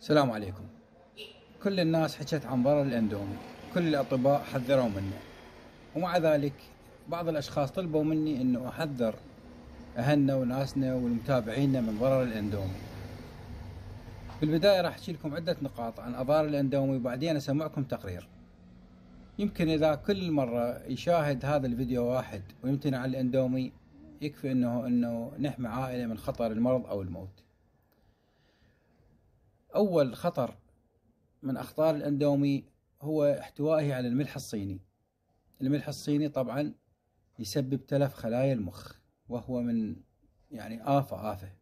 السلام عليكم كل الناس حكت عن ضرر الاندومي كل الاطباء حذروا منه ومع ذلك بعض الاشخاص طلبوا مني انه احذر اهلنا وناسنا ومتابعينا من ضرر الاندومي بالبدايه راح احكي لكم عده نقاط عن اضرار الاندومي وبعدين اسمعكم تقرير يمكن اذا كل مره يشاهد هذا الفيديو واحد ويمتنع عن الاندومي يكفي انه انه نحمي عائله من خطر المرض او الموت أول خطر من أخطار الأندومي هو احتوائه على الملح الصيني الملح الصيني طبعا يسبب تلف خلايا المخ وهو من يعني آفة آفة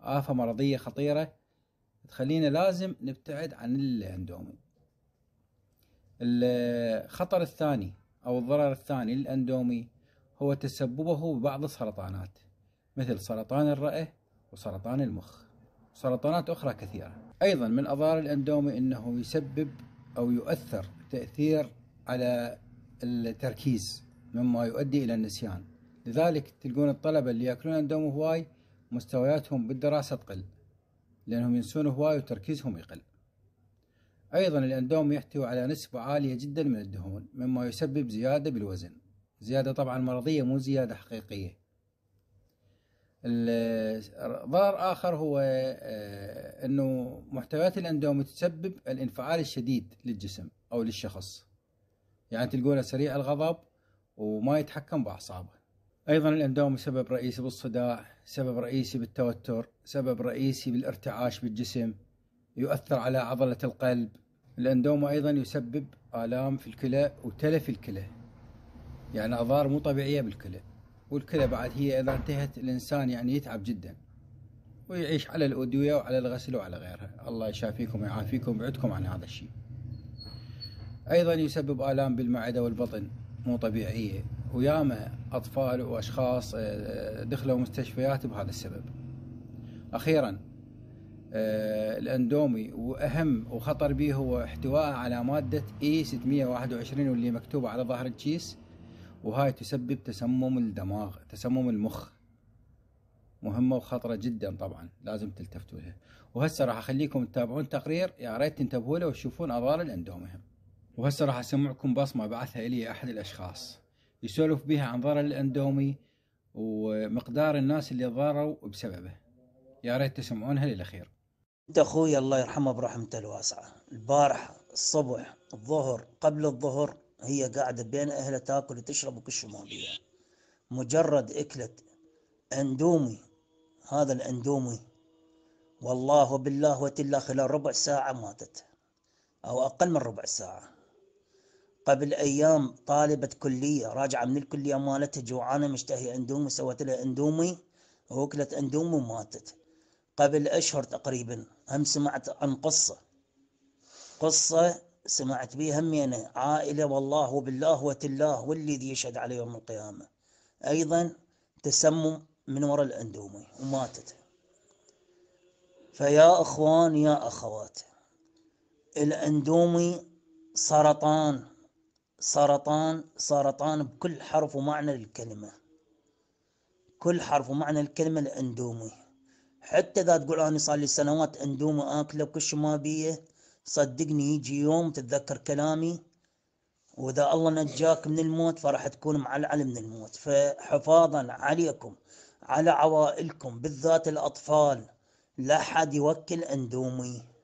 آفة مرضية خطيرة تخلينا لازم نبتعد عن الأندومي الخطر الثاني أو الضرر الثاني للأندومي هو تسببه ببعض السرطانات مثل سرطان الرئة وسرطان المخ سرطانات أخرى كثيرة أيضا من أضرار الأندومي أنه يسبب أو يؤثر تأثير على التركيز مما يؤدي إلى النسيان لذلك تلقون الطلبة اللي يأكلون أندومي هواي مستوياتهم بالدراسة تقل لأنهم ينسون هواي وتركيزهم يقل أيضا الأندومي يحتوي على نسبة عالية جدا من الدهون مما يسبب زيادة بالوزن زيادة طبعا مرضية مو زيادة حقيقية ضرر آخر هو آه، أنه محتويات الأندومي تسبب الانفعال الشديد للجسم أو للشخص يعني تلقونه سريع الغضب وما يتحكم بأعصابه أيضا الأندومي سبب رئيسي بالصداع سبب رئيسي بالتوتر سبب رئيسي بالارتعاش بالجسم يؤثر على عضلة القلب الأندومي أيضا يسبب آلام في الكلى وتلف الكلى يعني أضرار مو طبيعية بالكلى والكلى بعد هي إذا انتهت الإنسان يعني يتعب جدا ويعيش على الأدوية وعلى الغسل وعلى غيرها الله يشافيكم ويعافيكم ويبعدكم عن هذا الشيء أيضا يسبب آلام بالمعدة والبطن مو طبيعية وياما أطفال وأشخاص آه، دخلوا مستشفيات بهذا السبب أخيرا آه، الاندومي واهم وخطر به هو احتوائه على ماده اي 621 واللي مكتوبه على ظهر الكيس وهاي تسبب تسمم الدماغ تسمم المخ مهمة وخطرة جدا طبعا لازم تلتفتوا لها وهسه راح اخليكم تتابعون تقرير يا ريت تنتبهوا له وتشوفون اضرار الاندوميهم وهسه راح اسمعكم بصمة بعثها الي احد الاشخاص يسولف بها عن ضرر الاندومي ومقدار الناس اللي ضاروا بسببه يا ريت تسمعونها للاخير انت اخوي الله يرحمه برحمته الواسعة البارحة الصبح الظهر قبل الظهر هي قاعدة بين أهلها تاكل وتشرب وكل ما بيها يعني. مجرد أكلت أندومي هذا الأندومي والله بالله وتلا خلال ربع ساعة ماتت أو أقل من ربع ساعة قبل أيام طالبة كلية راجعة من الكلية مالتها جوعانة مشتهية أندومي سوت لها أندومي وأكلت أندومي وماتت قبل أشهر تقريبا هم سمعت عن قصة قصة سمعت به همينة عائلة والله وبالله وتلاه والذي يشهد عليه يوم القيامة أيضا تسمم من وراء الأندومي وماتت فيا إخوان يا أخوات الأندومي سرطان سرطان سرطان بكل حرف ومعنى الكلمة كل حرف ومعنى الكلمة الأندومي حتى إذا تقول أنا صار لي سنوات أندومي آكله وكل ما بيه صدقني يجي يوم تتذكر كلامي واذا الله نجاك من الموت فراح تكون معلعل من الموت فحفاظا عليكم على عوائلكم بالذات الاطفال لا حد يوكل اندومي